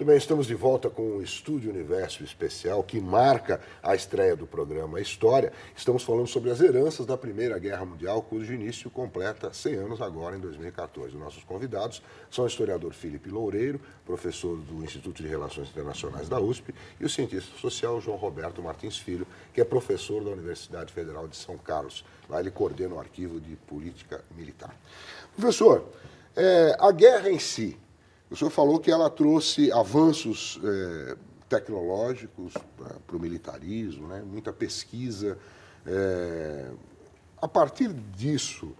Muito bem, estamos de volta com o um Estúdio Universo especial que marca a estreia do programa a História. Estamos falando sobre as heranças da Primeira Guerra Mundial, cujo início completa 100 anos agora, em 2014. Os nossos convidados são o historiador Felipe Loureiro, professor do Instituto de Relações Internacionais da USP, e o cientista social João Roberto Martins Filho, que é professor da Universidade Federal de São Carlos. Lá ele coordena o arquivo de política militar. Professor, é, a guerra em si, o senhor falou que ela trouxe avanços é, tecnológicos é, para o militarismo, né? muita pesquisa. É, a partir disso,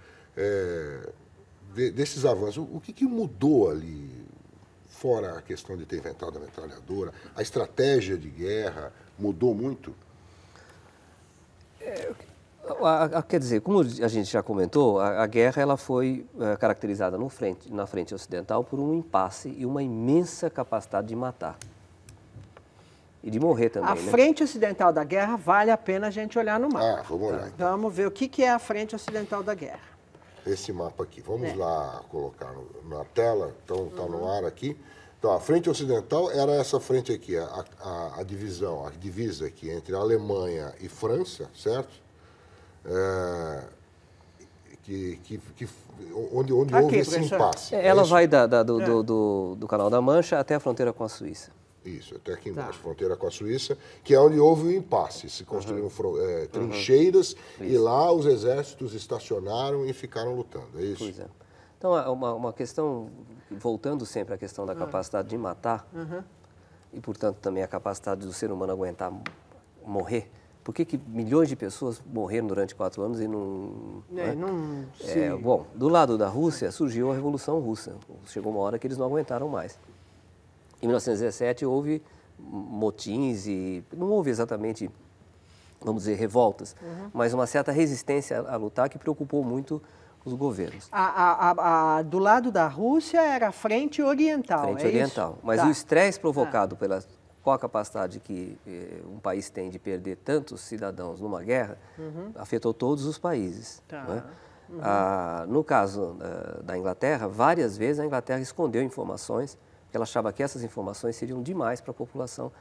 de, desses avanços, o que, que, mudou ali, fora a questão de ter inventado a metralhadora? A estratégia de guerra mudou muito? A, a, quer dizer, como a gente já comentou, a, a guerra ela foi uh, caracterizada frente, na frente ocidental por um impasse e uma imensa capacidade de matar. E de morrer também. A né? frente ocidental da guerra vale a pena a gente olhar no mapa. Ah, vamos olhar. Então. Vamos ver o que, que é a frente ocidental da guerra. Esse mapa aqui. Vamos é. lá colocar no, na tela, então está uhum. no ar aqui. Então, a frente ocidental era essa frente aqui, a, a, a divisão, a divisa aqui entre Alemanha e França, certo? É, que, que, que, onde, onde houve esse impasse. É, ela é vai da, da, do, é. do, do, do, Canal da Mancha até a fronteira com a Suíça. Isso, até aqui tá. embaixo, tá. fronteira com a Suíça, que é onde houve o um impasse. Se construíram uhum. é, uhum. trincheiras uhum. e lá os exércitos estacionaram e ficaram lutando. É isso? Pois é. Então, é uma, uma questão, voltando sempre à questão da ah. capacidade de matar, uhum. e portanto também a capacidade do ser humano aguentar morrer, por que, que milhões de pessoas morreram durante quatro anos e não. É, né? não é, bom, do lado da Rússia surgiu a Revolução Russa. Chegou uma hora que eles não aguentaram mais. Em 1917 houve motins e. Não houve exatamente, vamos dizer, revoltas, uhum. mas uma certa resistência a lutar que preocupou muito os governos. A, a, a, do lado da Rússia era a frente oriental. Frente é oriental. Isso? Mas tá. o estresse ah. provocado pelas pela qual a capacidade que eh, um país tem de perder tantos cidadãos numa guerra, uhum. afetou todos os países. Tá. Né? Uhum. Ah, no caso eh, da Inglaterra, várias vezes a Inglaterra escondeu informações, porque ela achava que essas informações seriam demais para a população.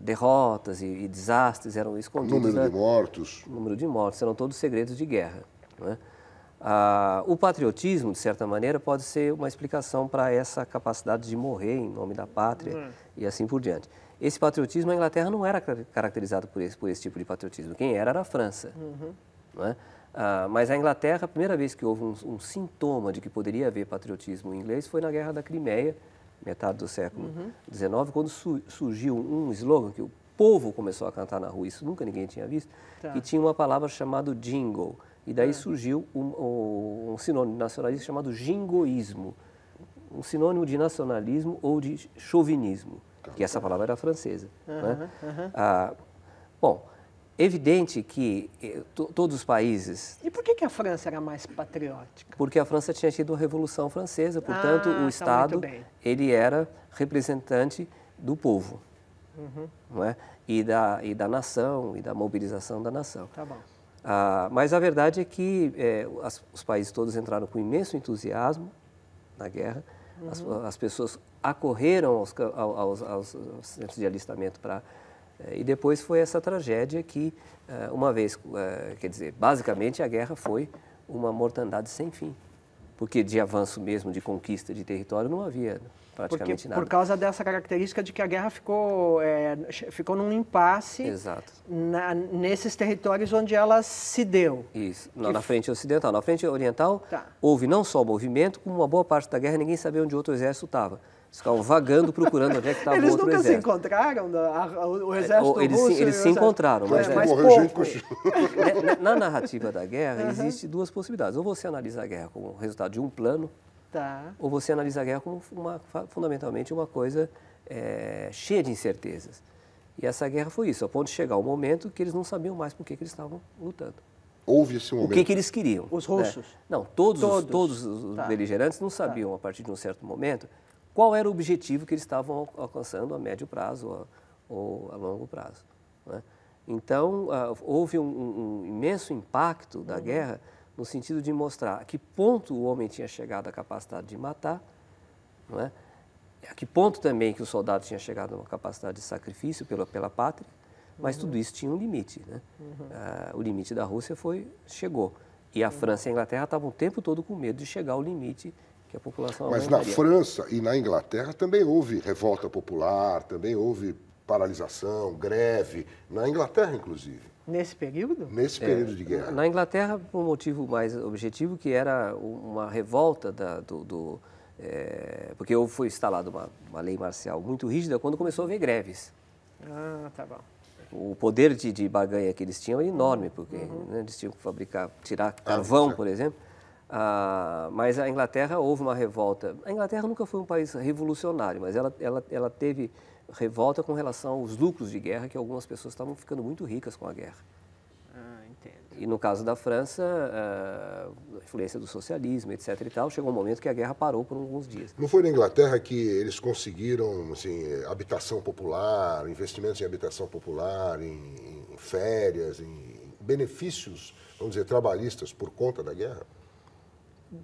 Derrotas e, e desastres eram escondidos. número né? de mortos. número de mortos, eram todos segredos de guerra. Né? Ah, o patriotismo, de certa maneira, pode ser uma explicação para essa capacidade de morrer em nome da pátria uhum. e assim por diante. Esse patriotismo, a Inglaterra não era caracterizado por esse, por esse tipo de patriotismo. Quem era era a França. Uhum. Não é? Ah, mas a Inglaterra, a primeira vez que houve um, um, sintoma de que poderia haver patriotismo inglês foi na Guerra da Crimeia, metade do século XIX, uhum. quando su surgiu um slogan que o povo começou a cantar na rua, isso nunca ninguém tinha visto, tá. que tinha uma palavra chamada jingle, e daí ah. surgiu um, um, sinônimo nacionalista nacionalismo chamado jingoísmo, um sinônimo de nacionalismo ou de chauvinismo, tá. que essa palavra era francesa. Uhum, né? uhum. Ah, bom, evidente que eh, todos os países... E por que, que, a França era mais patriótica? Porque a França tinha tido a Revolução Francesa, portanto, ah, o tá, Estado tá ele era representante do povo. Uhum. Não é? e, da, e da nação, e da mobilização da nação. Tá bom. Ah, mas a verdade é que é, as, os países todos entraram com imenso entusiasmo na guerra. Uhum. As, as, pessoas acorreram aos, aos, aos, aos centros de alistamento para é, e depois foi essa tragédia que, é, uma vez, é, quer dizer, basicamente a guerra foi uma mortandade sem fim, porque de avanço mesmo, de conquista de território, não havia. Né? praticamente Porque, nada. Por causa dessa característica de que a guerra ficou, é, ficou num impasse na, nesses territórios onde ela se deu. Isso, que... na frente ocidental. Na frente oriental, tá. houve não só o movimento, como uma boa parte da guerra ninguém sabia onde outro exército estava. Eles ficavam vagando, procurando onde é que estava o outro exército. Eles nunca se encontraram, a, a, o é, exército é, eles, russo... Eles, eles se encontraram, é, mas... É, mas pouco. Na, na, narrativa da guerra, uhum. existe duas possibilidades. Ou você analisa a guerra como resultado de um plano, Tá. Ou você analisa a guerra como uma, fundamentalmente uma coisa é, cheia de incertezas. E essa guerra foi isso, a ponto de chegar o momento que eles não sabiam mais por que, que eles estavam lutando. Houve esse momento. O que, que eles queriam? Os né? russos? Né? Não, todos, todos. Os, todos os tá. beligerantes não tá. sabiam, tá. a partir de um certo momento, qual era o objetivo que eles estavam alcançando a médio prazo ou a, ou a longo prazo. Né? Então, ah, houve um, um, imenso impacto da uhum. guerra no sentido de mostrar a que ponto o homem tinha chegado à capacidade de matar, não é? a que ponto também que o soldado tinha chegado a uma capacidade de sacrifício pela, pela pátria, mas uhum. tudo isso tinha um limite. Né? Uhum. Ah, o limite da Rússia foi chegou. E a uhum. França e a Inglaterra estavam o tempo todo com medo de chegar ao limite que a população Mas na França e na Inglaterra também houve revolta popular, também houve paralisação, greve, na Inglaterra inclusive. Nesse período? Nesse é, período é, de guerra. Na Inglaterra, por um motivo mais objetivo, que era uma revolta da, do. do é, porque foi instalada uma, uma, lei marcial muito rígida quando começou a haver greves. Ah, tá bom. O poder de, de barganha que eles tinham era enorme, porque uhum. né, eles tinham que fabricar, tirar ah, carvão, ah, por exemplo. Ah, mas a Inglaterra houve uma revolta. A Inglaterra nunca foi um país revolucionário, mas ela, ela, ela teve revolta com relação aos lucros de guerra, que algumas pessoas estavam ficando muito ricas com a guerra. Ah, E no caso da França, ah, a influência do socialismo, etc. e tal, chegou um momento que a guerra parou por alguns dias. Não foi na Inglaterra que eles conseguiram assim, habitação popular, investimentos em habitação popular, em, em férias, em benefícios, vamos dizer, trabalhistas por conta da guerra?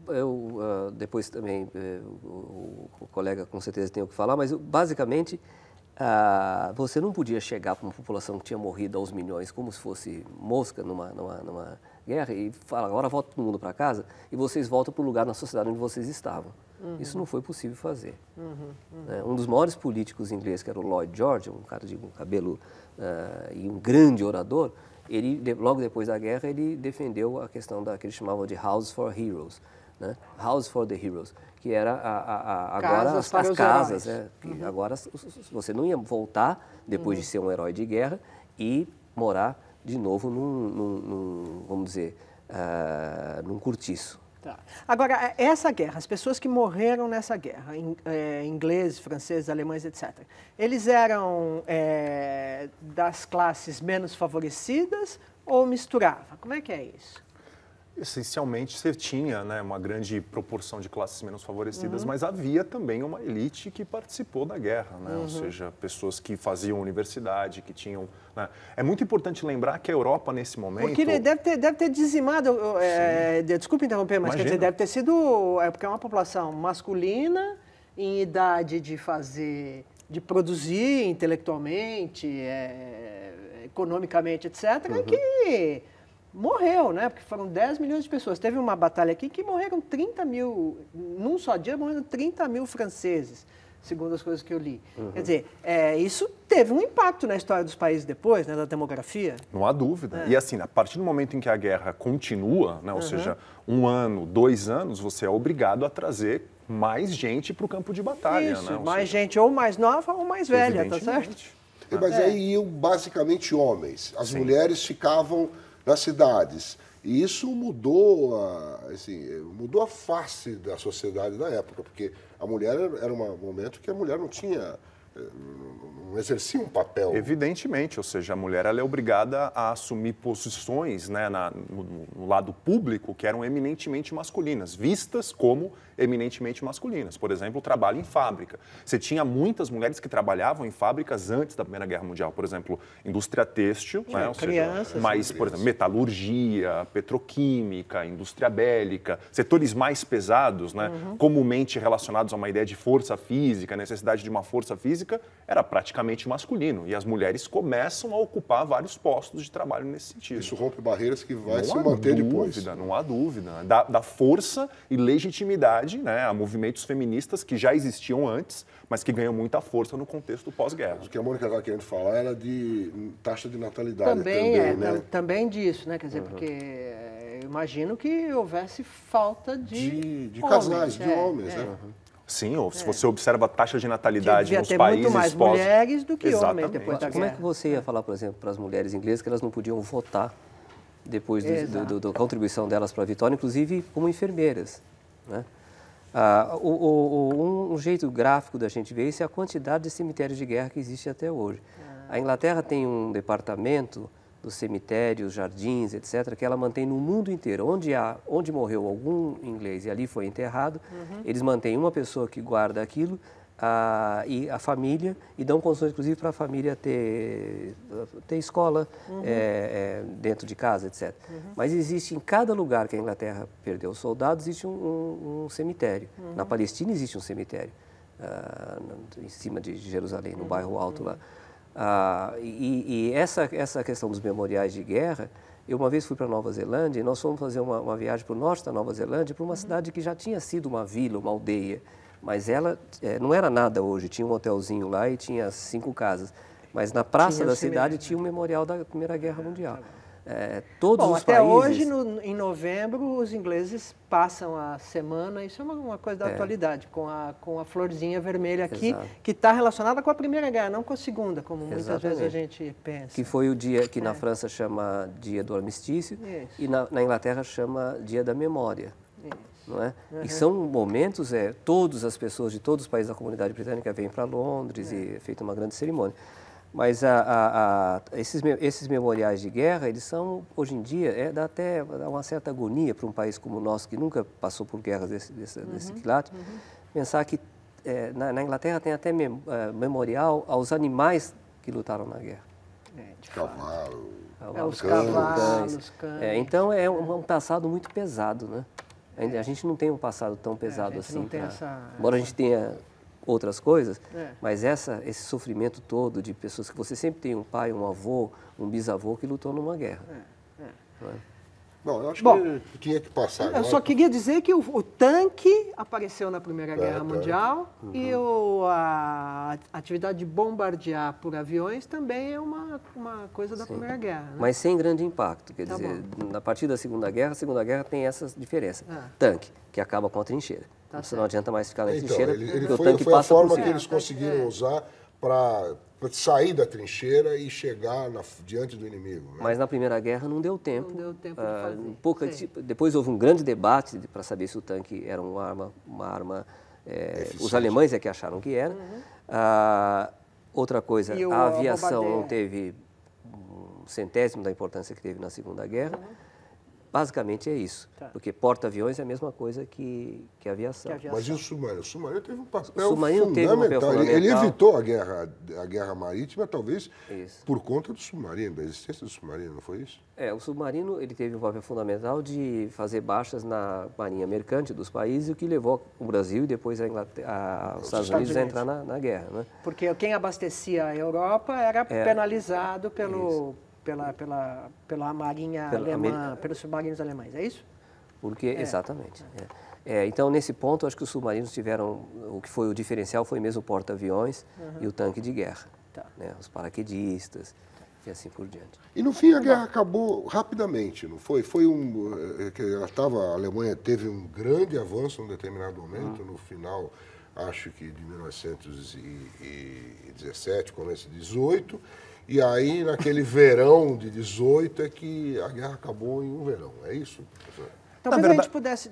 Eu, ah, depois também eh, o, colega com certeza tem o que falar, mas basicamente ah, você não podia chegar para uma população que tinha morrido aos milhões como se fosse mosca numa, numa, numa guerra e falar, agora volta todo mundo para casa e vocês voltam para o lugar na sociedade onde vocês estavam. Uhum. Isso não foi possível fazer. Uhum, uhum. Né, um dos maiores políticos ingleses, que era o Lloyd George, um cara de um cabelo uh, e um grande orador, ele, logo depois da guerra, ele defendeu a questão da que ele chamava de House for Heroes, né? House for the Heroes, que era a, a, a, agora casas as, as casas, né? Uhum. agora você não ia voltar depois uhum. de ser um herói de guerra e morar de novo num, num, num vamos dizer, uh, num cortiço. Tá. Agora, eh, essa guerra, as pessoas que morreram nessa guerra, in, é, eh, ingleses, franceses, alemães, etc., eles eram é, das classes menos favorecidas ou misturava? Como é que é isso? essencialmente você tinha né, uma grande proporção de classes menos favorecidas, uhum. mas havia também uma elite que participou da guerra, né? uhum. ou seja, pessoas que faziam universidade, que tinham... Né? É muito importante lembrar que a Europa, nesse momento... Porque deve ter, deve ter dizimado... É, desculpe interromper, mas Imagina. quer dizer, deve ter sido... É porque é uma população masculina, em idade de fazer... de produzir intelectualmente, é, economicamente, etc., uhum. que morreu, né? Porque foram 10 milhões de pessoas. Teve uma batalha aqui que morreram 30 mil, num só dia morreram 30 mil franceses, segundo as coisas que eu li. Uhum. Quer dizer, é, isso teve um impacto na história dos países depois, né, da demografia. Não há dúvida. É. E assim, a partir do momento em que a guerra continua, né, ou uhum. seja, um ano, dois anos, você é obrigado a trazer mais gente para o campo de batalha. Isso, né? mais seja... gente ou mais nova ou mais velha, tá certo? Mas é. aí iam basicamente homens. As Sim. mulheres ficavam nas cidades. E isso mudou a, assim, mudou a face da sociedade da época, porque a mulher era um momento que a mulher não tinha eh, exercia um papel. Evidentemente, ou seja, a mulher ela é obrigada a assumir posições né, na, no, no, lado público que eram eminentemente masculinas, vistas como eminentemente masculinas. Por exemplo, o trabalho em fábrica. Você tinha muitas mulheres que trabalhavam em fábricas antes da Primeira Guerra Mundial, por exemplo, indústria têxtil, é, né, ou crianças, seja, né? mas, por exemplo, metalurgia, petroquímica, indústria bélica, setores mais pesados, né, uhum. comumente relacionados a uma ideia de força física, necessidade de uma força física, era praticamente masculino. E as mulheres começam a ocupar vários postos de trabalho nesse sentido. Isso rompe barreiras que vai não se manter dúvida, depois. Não há dúvida, não há dúvida. Dá, força e legitimidade né, a movimentos feministas que já existiam antes, mas que ganham muita força no contexto pós-guerra. O que a Mônica estava querendo falar era de taxa de natalidade também. É, também, é, né? também disso, né? Quer dizer, uhum. porque eh, eu imagino que houvesse falta de. De, de homens, casais, é, de homens, é. né? Uhum. Sim, ou se é. você observa a taxa de natalidade Devia nos ter países muito mais pós... mulheres do que Exatamente. homens depois da guerra. Como é que você ia falar, por exemplo, para as mulheres inglesas que elas não podiam votar depois da contribuição delas para a vitória, inclusive como enfermeiras, né? Ah, o, o, um jeito gráfico da gente ver isso é a quantidade de cemitérios de guerra que existe até hoje. Ah. A Inglaterra tem um departamento dos cemitérios, jardins, etc., que ela mantém no mundo inteiro. Onde, há, onde morreu algum inglês e ali foi enterrado, uhum. eles mantêm uma pessoa que guarda aquilo a, e a família e dão condições, inclusive, para a família ter, ter escola uhum. é, é, dentro de casa, etc. Uhum. Mas existe em cada lugar que a Inglaterra perdeu os soldados, existe um, um, um cemitério. Uhum. Na Palestina existe um cemitério, uh, em cima de Jerusalém, no uhum. bairro alto lá. Uhum. Ah, e, e essa, essa questão dos memoriais de guerra, eu uma vez fui para Nova Zelândia e nós fomos fazer uma, uma viagem para o norte da Nova Zelândia, para uma uhum. cidade que já tinha sido uma vila, uma aldeia, mas ela é, não era nada hoje, tinha um hotelzinho lá e tinha cinco casas. Mas na praça tinha da cidade tinha um né? memorial da Primeira Guerra Mundial. Tá é, todos Bom, os até países. hoje, no, em novembro, os ingleses passam a semana, isso é uma, uma coisa da é. atualidade, com a, com a florzinha vermelha aqui, que está relacionada com a Primeira Guerra, não com a Segunda, como Exatamente. muitas vezes a gente pensa. Que foi o dia que na é. França chama Dia do Armistício isso. e na, na, Inglaterra chama Dia da Memória. Isso. Não é? Uhum. E são momentos, é, todas as pessoas de todos os países da comunidade britânica vêm para Londres é. e é feita uma grande cerimônia. Mas a, a, a, esses, esses memoriais de guerra, eles são, hoje em dia, é, dá até dá uma certa agonia para um país como o nosso, que nunca passou por guerras desse, desse, uhum, desse quilate, uhum. pensar que é, na, na, Inglaterra tem até mem, é, memorial aos animais que lutaram na guerra. É, de cavalo. É, os cavalos, é, cães. É, então é um, um passado muito pesado, né? A gente não tem um passado tão é, pesado assim. Não pra... essa... Embora a gente tenha outras coisas, é. mas essa, esse sofrimento todo de pessoas que você sempre tem um pai, um avô, um bisavô que lutou numa guerra. É. É. é? Bom, eu acho Bom, que tinha que passar. Eu só queria dizer que o, o tanque apareceu na Primeira tá, Guerra tá. Mundial uhum. e o, a atividade de bombardear por aviões também é uma, uma coisa da Sim. Primeira Guerra. Né? Mas sem grande impacto. Quer tá dizer, na a partir da Segunda Guerra, a Segunda Guerra tem essa diferença. Ah. Tanque, que acaba com a trincheira. Tá não adianta mais ficar na então, trincheira, ele, ele porque foi, o tanque foi passa a forma que eles é. conseguiram é. usar para sair da trincheira e chegar na, diante do inimigo. Né? Mas na Primeira Guerra não deu tempo. Não deu tempo de ah, fazer. pouca, depois houve um grande debate para saber se o tanque era uma arma... Uma arma é, os alemães é que acharam que era. Uhum. Ah, outra coisa, a aviação não teve um centésimo da importância que teve na Segunda Guerra. Uhum. Basicamente é isso. Tá. Porque porta-aviões é a mesma coisa que, que, aviação. que aviação. Mas e o submarino? O submarino teve um papel fundamental. Teve um papel fundamental. Ele, ele evitou a guerra, a guerra marítima, talvez isso. por conta do submarino, da existência do submarino, não foi isso? É, o submarino ele teve um papel fundamental de fazer baixas na marinha mercante dos países, o que levou o Brasil e depois a a, os, os Estados, Unidos, Unidos, a entrar na, na guerra. Né? Porque quem abastecia a Europa era é, penalizado pelo... Isso pela, pela, pela marinha pela alemã, Ameri... pelos submarinos alemães, é isso? Porque, é. exatamente. É. É. então, nesse ponto, acho que os submarinos tiveram, o que foi o diferencial foi mesmo o porta-aviões uhum. e o tanque de guerra, tá. né? os paraquedistas e assim por diante. E no fim a guerra acabou rapidamente, não foi? Foi um, é, ela tava, a Alemanha teve um grande avanço um determinado momento, uhum. no final acho que de 1917, começo de 18, e aí, naquele verão de 18, é que a guerra acabou em um verão, é isso? Talvez então, verdade... a gente pudesse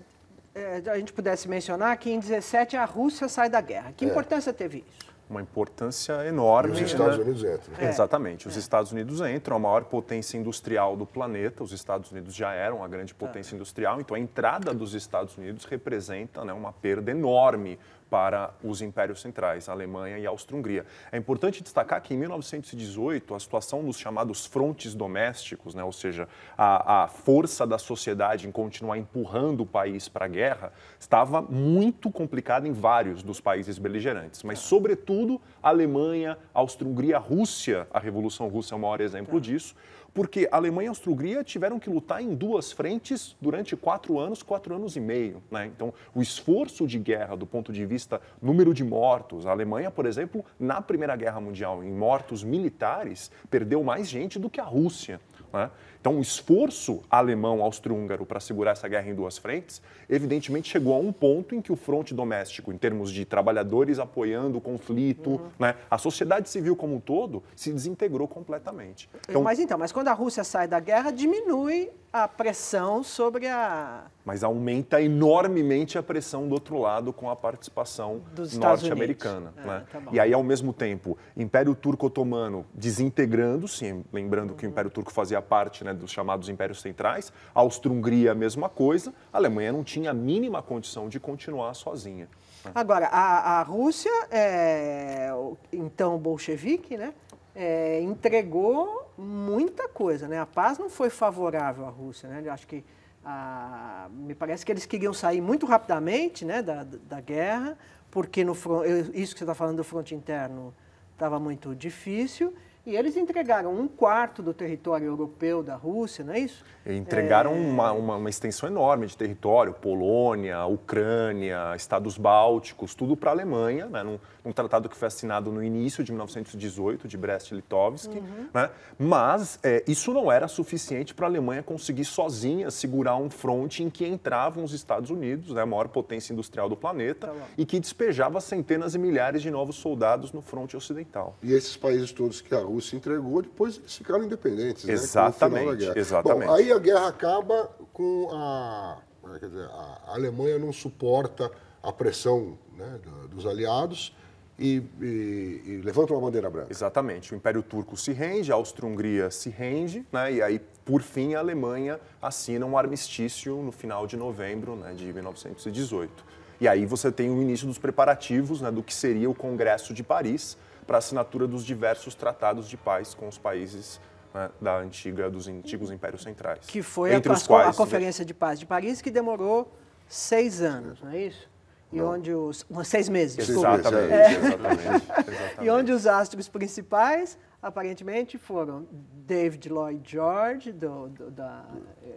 é, a gente pudesse mencionar que em 17 a Rússia sai da guerra. Que é. importância teve isso? Uma importância enorme. E os né? Estados né? Unidos entram. É. Exatamente. Os é. Estados Unidos entram, a maior potência industrial do planeta. Os Estados Unidos já eram a grande potência é. industrial, então a entrada dos Estados Unidos representa né, uma perda enorme para os impérios centrais, a Alemanha e a Áustria-Hungria. É importante destacar que em 1918 a situação nos chamados frontes domésticos, né, ou seja, a, a força da sociedade em continuar empurrando o país para a guerra, estava muito complicada em vários dos países beligerantes, mas tá. sobretudo a Alemanha, Áustria-Hungria, Rússia, a Revolução Russa é o maior exemplo tá. disso porque a Alemanha e a Áustria-Hungria tiveram que lutar em duas frentes durante quatro anos, quatro anos e meio. Né? Então, o esforço de guerra do ponto de vista número de mortos, a Alemanha, por exemplo, na Primeira Guerra Mundial, em mortos militares, perdeu mais gente do que a Rússia. Né? Então, o esforço alemão austro-húngaro para segurar essa guerra em duas frentes, evidentemente chegou a um ponto em que o fronte doméstico, em termos de trabalhadores apoiando o conflito, uhum. né, a sociedade civil como um todo se desintegrou completamente. Então, mas então, mas quando a Rússia sai da guerra, diminui a pressão sobre a. Mas aumenta enormemente a pressão do outro lado com a participação norte-americana. É, né? tá e aí, ao mesmo tempo, Império Turco-Otomano desintegrando-se, lembrando uhum. que o Império Turco fazia parte né, dos chamados impérios centrais, a hungria a mesma coisa, a Alemanha não tinha a mínima condição de continuar sozinha. Né. Agora, a, a Rússia, é, então bolchevique, né, é, entregou muita coisa. Né? A paz não foi favorável à Rússia. Né? Eu acho que a, me parece que eles queriam sair muito rapidamente né, da, da guerra, porque no, isso que você está falando do fronte interno estava muito difícil. E eles entregaram um quarto do território europeu da Rússia, não é isso? Entregaram é... Uma, uma, uma, extensão enorme de território, Polônia, Ucrânia, Estados Bálticos, tudo para a Alemanha, né? num, num, tratado que foi assinado no início de 1918, de Brest-Litovsk. Uhum. Né? Mas é, isso não era suficiente para a Alemanha conseguir sozinha segurar um fronte em que entravam os Estados Unidos, né? a maior potência industrial do planeta, tá e que despejava centenas e milhares de novos soldados no fronte ocidental. E esses países todos que a Rússia Rússia entregou, depois eles ficaram independentes. Né, exatamente. Né? exatamente. Bom, aí a guerra acaba com a. É quer dizer, a Alemanha não suporta a pressão né, dos aliados. E, e, e, bandeira branca. Exatamente. O Império Turco se rende, a Áustria-Hungria se rende, né? e aí, por fim, a Alemanha assina um armistício no final de novembro né, de 1918. E aí você tem o início dos preparativos né, do que seria o Congresso de Paris, para a assinatura dos diversos tratados de paz com os países né, da antiga dos antigos impérios centrais. Que foi entre a, os quais, a né? Conferência de Paz de Paris, que demorou seis anos, não é isso? E não. onde os. Seis meses, Exatamente, é. exatamente, exatamente. E onde os astros principais aparentemente foram David Lloyd George, do, do, da,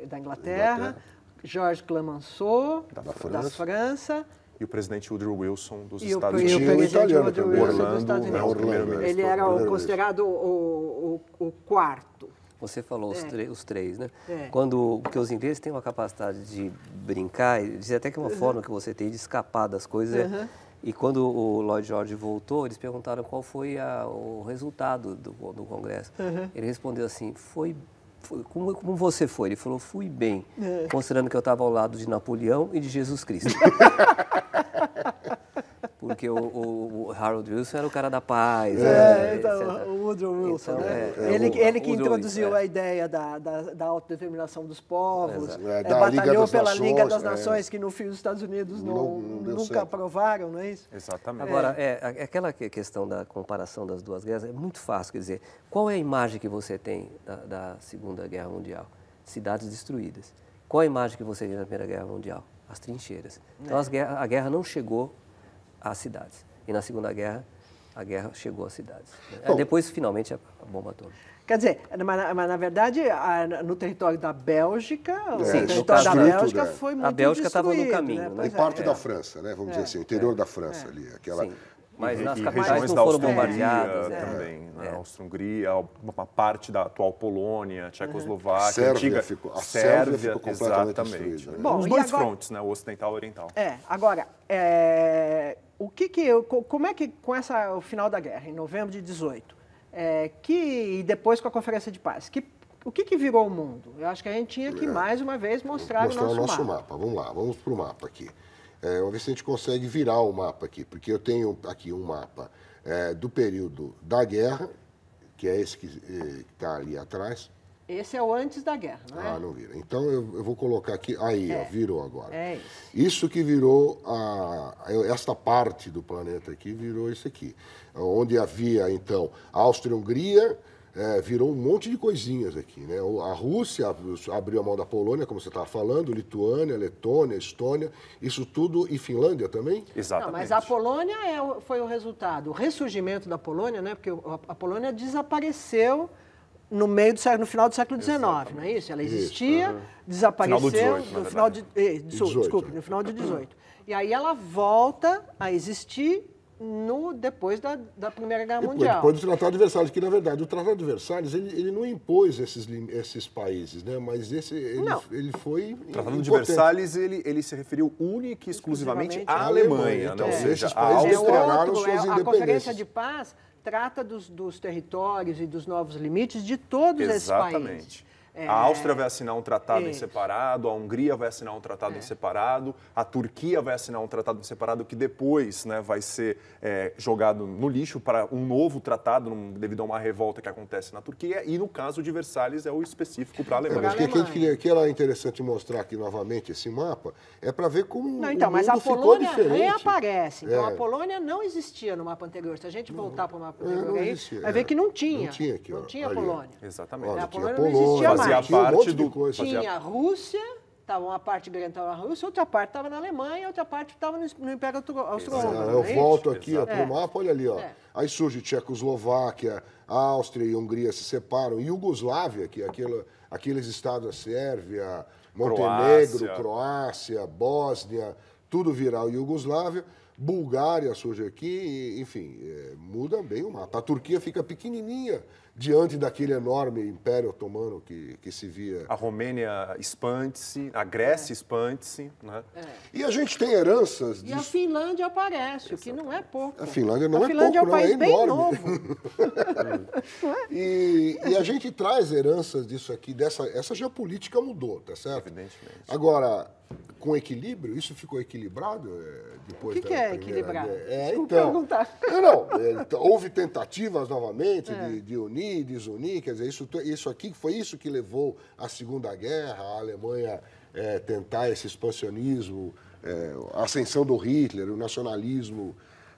da Inglaterra, Inglaterra, Georges Clemenceau, da, da França, França e o presidente Woodrow Wilson dos e Estados Unidos. E o presidente italiano, Woodrow Wilson Orlando, dos Estados né, Unidos. É Orlando, né, ele era o considerado o, o, o, quarto. Você falou os, é. os três, né? É. Quando porque os ingleses têm uma capacidade de brincar, diz até que é uma uhum. forma que você tem de escapar das coisas. É. Uhum. E quando o Lloyd George voltou, eles perguntaram qual foi a, o resultado do, do Congresso. Uhum. Ele respondeu assim: foi como, como, você foi? Ele falou, fui bem, é. considerando que eu estava ao lado de Napoleão e de Jesus Cristo. Porque o, o, o, Harold Wilson era o cara da paz. É, é então, o Woodrow então, Wilson, então, né? É, ele, ele que Woodrow introduziu Wilson, é. a ideia da, da, da, autodeterminação dos povos, é, batalhou Liga pela Nações, Liga das Nações, que no fim os Estados Unidos não, não, nunca certo. aprovaram, não é isso? Exatamente. Agora, é, aquela questão da comparação das duas guerras é muito fácil, quer dizer, qual é a imagem que você tem da, da Segunda Guerra Mundial? Cidades destruídas. Qual a imagem que você tem da Primeira Guerra Mundial? as trincheiras. Então é. guerra, a guerra não chegou às cidades. E na Segunda Guerra, a guerra chegou às cidades. Né? Bom, Depois, finalmente, a bomba atômica. Quer dizer, mas, mas na verdade, a, no território da Bélgica, é, sim, o território da Bélgica é. foi muito A Bélgica estava no né? caminho. Né? Em parte é. da França, né? vamos é, dizer assim, o interior é. da França é. ali. Aquela, sim, mas e, nas e capitais não foram bombardeadas. É. Também, né? é. hungria uma parte da atual Polônia, uhum. Tchecoslováquia, Sérvia antiga ficou, a Sérvia, Sérvia ficou exatamente. Né? Bom, Os dois agora, frontes, né? o ocidental e o oriental. É, agora, é, o que que, como é que, com essa, o final da guerra, em novembro de 18, é, que, e depois com a Conferência de Paz, que o que, que, virou o mundo? Eu acho que a gente tinha que, é. mais uma vez, mostrar, mostrar o nosso, o nosso mapa. mapa. Vamos lá, vamos para o mapa aqui. É, vamos ver se a gente consegue virar o mapa aqui, porque eu tenho aqui um mapa é, do período da guerra, que é esse que é, está ali atrás. Esse é o antes da guerra, não é? Ah, não vira. Então eu, eu vou colocar aqui. Aí, é. ó, virou agora. É isso. Isso que virou a, esta parte do planeta aqui virou isso aqui. Onde havia, então, Áustria-Hungria, é, virou um monte de coisinhas aqui. Né? A Rússia abriu a mão da Polônia, como você estava falando, Lituânia, Letônia, Estônia, isso tudo, e Finlândia também? Exatamente. Não, mas a Polônia é, foi o resultado, o ressurgimento da Polônia, né? porque a Polônia desapareceu no meio do século, no final do século XIX, não é isso? Ela existia, isso, uhum. desapareceu no final de, 18, desculpe, no final de 18. E aí ela volta a existir no, depois da, da Primeira Guerra depois, Mundial. Depois do Tratado de Versalhes, que na verdade o Tratado de Versalhes ele, ele não impôs esses, esses países, né? mas esse, ele, ele foi. O Tratado impotente. de Versalhes ele, ele se referiu única e exclusivamente, exclusivamente à Alemanha. Alemanha né? então, Ou é. seja, a É outro, é, a Conferência de Paz trata dos, dos territórios e dos novos limites de todos Exatamente. esses países. É. A Áustria vai assinar um tratado em separado, a Hungria vai assinar um tratado é. em separado, a Turquia vai assinar um tratado em separado que depois né, vai ser é, jogado no lixo para um novo tratado num, devido a uma revolta que acontece na Turquia. E no caso de Versalhes é o específico para a Alemanha. o que a gente que era é interessante mostrar aqui novamente esse mapa, é para ver como não, então, o mundo mas a Polônia reaparece. Então a é. Polônia não existia no mapa anterior. Se a gente voltar para o mapa anterior, aí, vai ver que não tinha. Não tinha aqui, Não ó, tinha a Polônia. Exatamente. a Polônia não existia mais fazia ah, tinha parte do. Tinha a Rússia, tava uma parte grande estava na Rússia, outra parte estava na Alemanha, outra parte estava no, Império Austro-Húngaro. É, eu é volto aqui para ó, é. mapa, olha ali, ó. É. Aí surge Tchecoslováquia, Áustria e Hungria se separam, Iugoslávia, que é aquela aqueles estados, a Sérvia, Montenegro, Croácia, Croácia Bósnia, tudo virar Iugoslávia. Bulgária surge aqui, enfim, é, muda bem o mapa. A Turquia fica pequenininha diante daquele enorme império otomano que, que se via. A Romênia expande-se, a Grécia é. expande-se. Né? É. E a gente tem heranças. De... E a Finlândia aparece, o que não é pouco. A Finlândia não a é Finlândia pouco, é um é país bem novo. É? e, e, a gente traz heranças disso aqui, dessa, essa geopolítica mudou, tá certo? Evidentemente. Agora, com equilíbrio? Isso ficou equilibrado é, depois O que, que é equilibrado? É, então, perguntar. Não, não, então, houve tentativas novamente de, de unir unir desunir, quer dizer, isso, isso aqui foi isso que levou à Segunda Guerra, a Alemanha é, tentar esse expansionismo, é, a ascensão do Hitler, o nacionalismo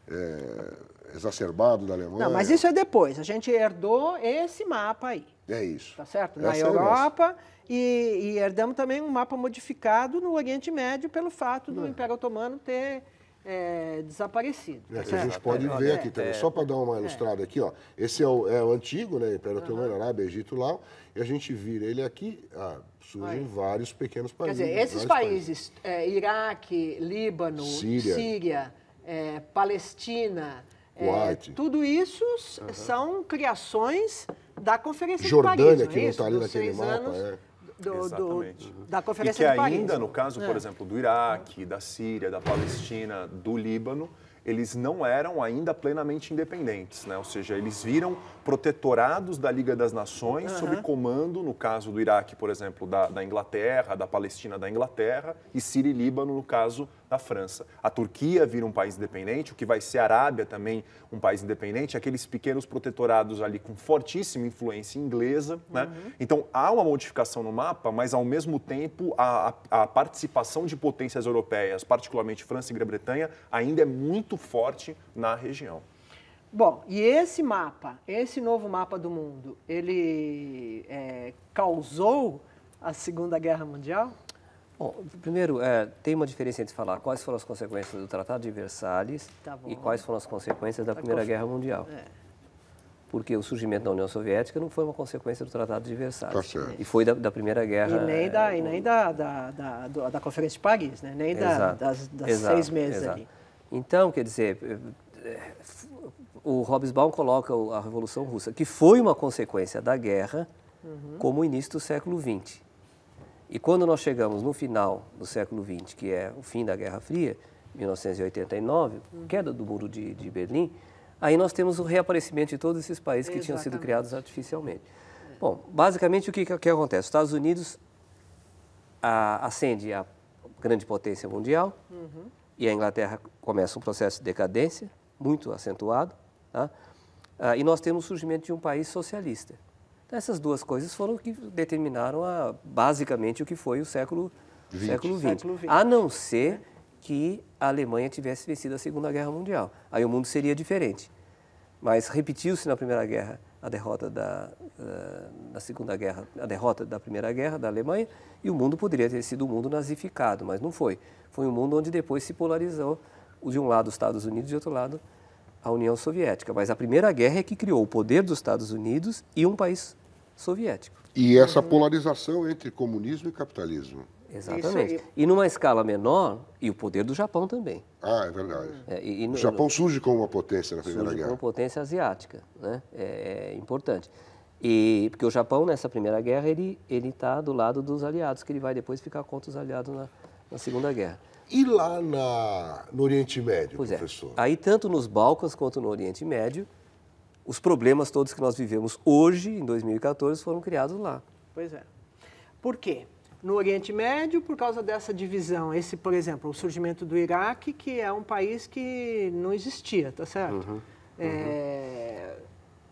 é, exacerbado da Alemanha. Não, mas isso é depois. A gente herdou esse mapa aí. É isso. Tá certo? Na é Europa. E, e, herdamos também um mapa modificado no Oriente Médio pelo fato do é. Império Otomano ter é, desaparecido. É, que a gente pode é. ver aqui também, é. só para dar uma ilustrada aqui, ó. Esse é o, é o antigo, né? Império Otomano, uhum. Arábia, Egito, lá. E a gente vira ele aqui, ah, surgem Aí. vários pequenos países. Quer dizer, esses países, países. É, Iraque, Líbano, Síria, Síria Palestina, tudo isso uhum. são criações da Conferência Jordânia, de Paris. Jordânia, que não está ali naquele mapa, anos, é do, do, uhum. da Conferência e que de Paris. ainda, no caso, por é. exemplo, do Iraque, da Síria, da Palestina, do Líbano, eles não eram ainda plenamente independentes, né? Ou seja, eles viram protetorados da Liga das Nações, uhum. sob comando, no caso do Iraque, por exemplo, da, da Inglaterra, da Palestina da Inglaterra, e Síria e Líbano, no caso da França. A Turquia vira um país independente, o que vai ser a Arábia também um país independente, aqueles pequenos protetorados ali com fortíssima influência inglesa. Né? Uhum. Então há uma modificação no mapa, mas ao mesmo tempo a, a, a participação de potências europeias, particularmente França e Grã-Bretanha, ainda é muito forte na região. Bom, e esse mapa, esse novo mapa do mundo, ele é, causou a Segunda Guerra Mundial? Bom, primeiro, é, tem uma diferença entre falar quais foram as consequências do Tratado de Versalhes tá e quais foram as consequências da tá Primeira Guerra Mundial. É. Porque o surgimento da União Soviética não foi uma consequência do Tratado de Versalhes. Tá e foi da, da, Primeira Guerra. E nem é, da, e nem da, da, da, da Conferência de Paris, né? nem da, das, das exato, seis meses exato. ali. Então, quer dizer, é, o Hobsbawm coloca a Revolução Russa, que foi uma consequência da guerra, uhum. como o início do século XX. E quando nós chegamos no final do século XX, que é o fim da Guerra Fria, 1989, uhum. queda do muro de, de, Berlim, aí nós temos o reaparecimento de todos esses países Exatamente. que tinham sido criados artificialmente. É. Bom, basicamente o que, que acontece? Os Estados Unidos a, ascende a grande potência mundial uhum. e a Inglaterra começa um processo de decadência muito acentuado. Tá? Ah, e nós temos o surgimento de um país socialista. Então, essas duas coisas foram que determinaram a, basicamente o que foi o século XX. Século A não ser que a Alemanha tivesse vencido a Segunda Guerra Mundial. Aí o mundo seria diferente. Mas repetiu-se na Primeira Guerra a derrota da, da, ah, da, Segunda Guerra, a derrota da Primeira Guerra da Alemanha, e o mundo poderia ter sido um mundo nazificado, mas não foi. Foi um mundo onde depois se polarizou, de um lado os Estados Unidos e de outro lado a União Soviética, mas a Primeira Guerra é que criou o poder dos Estados Unidos e um país soviético. E essa polarização entre comunismo e capitalismo. Exatamente. E numa escala menor, e o poder do Japão também. Ah, é verdade. É, e, e o Japão surge como uma potência na Primeira surge Guerra. como potência asiática, né? É, é, importante. E, porque o Japão, nessa Primeira Guerra, ele está do lado dos aliados, que ele vai depois ficar contra os aliados na, na Segunda Guerra. E lá na, no Oriente Médio, pois é. professor? É. Aí, tanto nos Balcãs quanto no Oriente Médio, os problemas todos que nós vivemos hoje, em 2014, foram criados lá. Pois é. Por quê? No Oriente Médio, por causa dessa divisão, esse, por exemplo, o surgimento do Iraque, que é um país que não existia, tá certo? Uhum, é, uhum. É...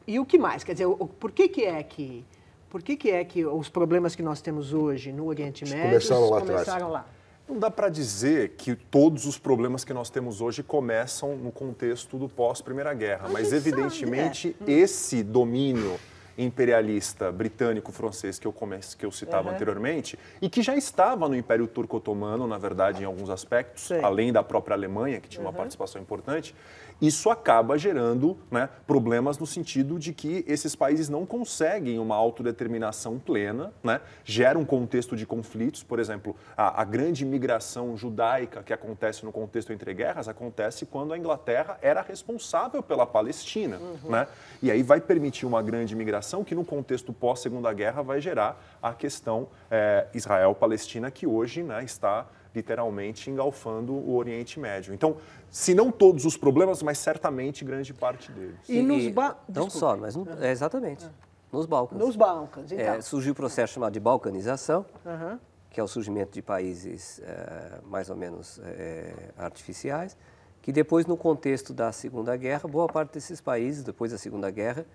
E o que mais? Quer dizer, por que, que é que por que, que é que os problemas que nós temos hoje no Oriente Médio começaram lá começaram atrás. lá? Não dá para dizer que todos os problemas que nós temos hoje começam no contexto do pós-Primeira Guerra, mas é. evidentemente esse domínio imperialista britânico-francês que eu, que eu citava uhum. anteriormente, e que já estava no Império Turco-Otomano, na verdade, em alguns aspectos, Sim. além da própria Alemanha, que tinha uma uhum. participação importante, isso acaba gerando né, problemas no sentido de que esses países não conseguem uma autodeterminação plena, né? gera um contexto de conflitos, por exemplo, a, a grande migração judaica que acontece no contexto entre guerras acontece quando a Inglaterra era responsável pela Palestina. Uhum. Né? E aí vai permitir uma grande migração que, no contexto pós-segunda guerra, vai gerar a questão é, Israel-Palestina, que hoje né, está literalmente engalfando o Oriente Médio. Então, se não todos os problemas, mas certamente grande parte deles. E, e nos ba... Não só, mas no... é, exatamente. É. Nos Balcãs. Nos Balcãs, é, então. É, surgiu o um processo chamado de balcanização, uhum. que é o surgimento de países é, mais ou menos é, artificiais, que depois, no contexto da Segunda Guerra, boa parte desses países, depois da Segunda Guerra,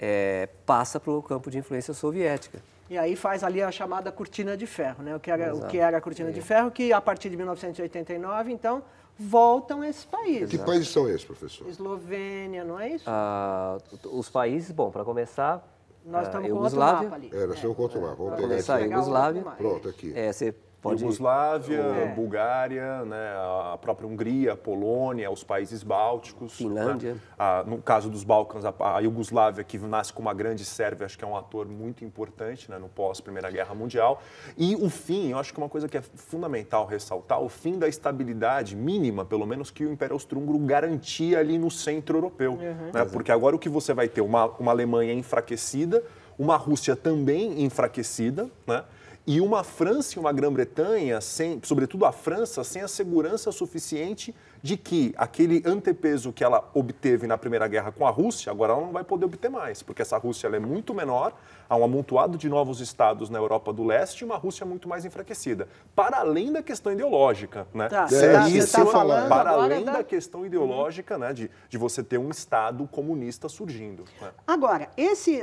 é, passa para o campo de influência soviética. E aí faz ali a chamada cortina de ferro, né? O que era, o que era a cortina de ferro, que a partir de 1989, então, voltam a esses países. Que países são esses, professor? Eslovênia, não é isso? Ah, os países, bom, para começar... Nós ah, estamos com outro mapa ali. Era, é, é. eu o mapa. Vamos pegar isso aí. Yugoslávia. Pronto, aqui. É, você Pode Iugoslávia, é. Bulgária, né, a própria Hungria, a Polônia, os países bálticos. Finlândia. Né? no caso dos Balcãs, a, a Iugoslávia, que nasce com uma grande Sérvia, acho que é um ator muito importante né, no pós-Primeira Guerra Mundial. E o fim, eu acho que uma coisa que é fundamental ressaltar, o fim da estabilidade mínima, pelo menos, que o Império Austro-Húngaro garantia ali no centro europeu. Uhum. Né? Porque agora o que você vai ter? Uma, uma Alemanha enfraquecida, uma Rússia também enfraquecida, né? e uma França e uma Grã-Bretanha, sobretudo a França, sem a segurança suficiente de que aquele antepeso que ela obteve na Primeira Guerra com a Rússia, agora ela não vai poder obter mais, porque essa Rússia é muito menor, há um amontoado de novos estados na Europa do Leste e uma Rússia muito mais enfraquecida. Para além da questão ideológica, né? Tá, Seríssima, tá, tá falando para além da... da... questão ideológica, né, de, de você ter um Estado comunista surgindo. Né? Agora, esse,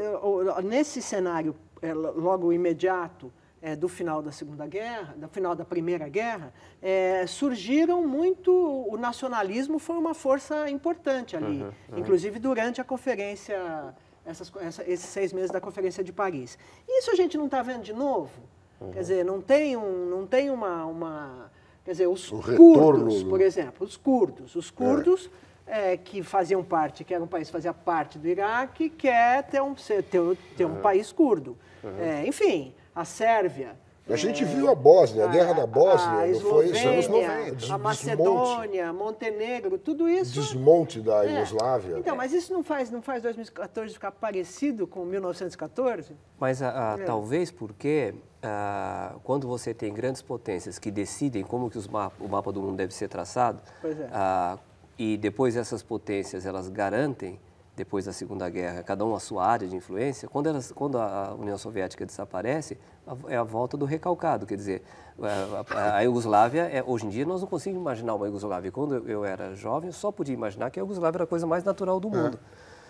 nesse cenário eh, logo imediato, é, do final da Segunda Guerra, do final da Primeira Guerra, é, surgiram muito. O nacionalismo foi uma força importante ali, uhum, uhum. inclusive durante a conferência, essas, essa, esses seis meses da Conferência de Paris. Isso a gente não está vendo de novo? Uhum. Quer dizer, não tem, um, não tem uma, uma Quer dizer, os o curdos, retorno... por exemplo, os curdos. Os é. curdos. É. É, que faziam parte, que era um país que fazia parte do Iraque, quer ter um, ter, ter um é. país curdo. É, enfim, a Sérvia. A gente é, viu a Bósnia, a, a guerra da Bósnia, a Eslovênia, foi anos 90. A Macedônia, Montenegro, tudo isso. Desmonte da é. Iugoslávia. Então, mas isso não faz, não faz 2014 ficar parecido com 1914? Mas a, ah, ah, é. talvez porque ah, quando você tem grandes potências que decidem como que mapa, o mapa do mundo deve ser traçado, é. e depois essas potências elas garantem depois da Segunda Guerra, cada um a sua área de influência, quando, elas, quando a União Soviética desaparece, é a volta do recalcado, quer dizer, é, a, Iugoslávia, é, hoje em dia nós não conseguimos imaginar uma Iugoslávia. Quando eu, era jovem, eu só podia imaginar que a Iugoslávia era a coisa mais natural do é. mundo.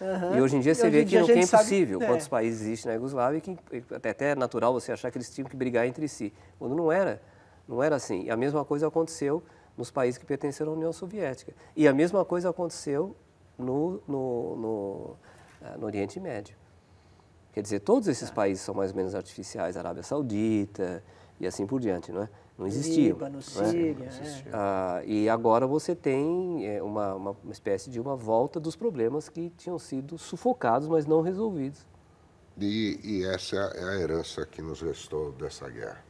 Uhum. E hoje em dia você vê que não é impossível sabe, né? quantos países existem na Iugoslávia, que até é natural você achar que eles tinham que brigar entre si, quando não era, não era assim. E a mesma coisa aconteceu nos países que pertenceram à União Soviética. E a mesma coisa aconteceu no, no, no, é, no Oriente Médio. Quer dizer, todos esses tá. países são mais ou menos artificiais, Arábia Saudita e assim por diante, não é? Não existiam. Líbano, né? Síria. É. Ah, e agora você tem é, uma, uma, uma espécie de uma volta dos problemas que tinham sido sufocados, mas não resolvidos. E, e, essa é a herança que nos restou dessa guerra.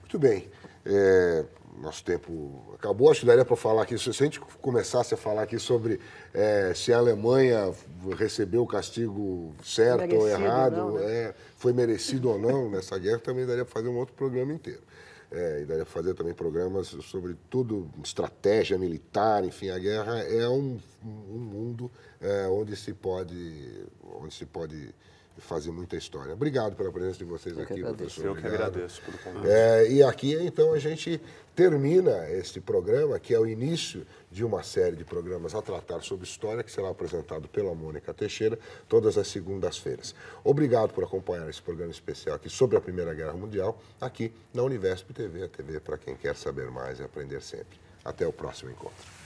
Muito bem. É, nosso tempo acabou. Acho que daria para falar aqui. Se a gente começasse a falar aqui sobre é, se a Alemanha recebeu o castigo certo merecido ou errado, não, né? é, foi merecido ou não nessa guerra, também daria para fazer um outro programa inteiro. É, e daria para fazer também programas sobre tudo, estratégia militar, enfim, a guerra é um, um mundo é, onde se pode. Onde se pode fazer muita história. Obrigado pela presença de vocês eu aqui, professor. Eu que agradeço pelo convite. É, e aqui, então, a gente termina este programa, que é o início de uma série de programas a tratar sobre história, que será apresentado pela Mônica Teixeira todas as segundas-feiras. Obrigado por acompanhar esse programa especial aqui sobre a Primeira Guerra Mundial, aqui na Universo TV, a TV para quem quer saber mais e aprender sempre. Até o próximo encontro.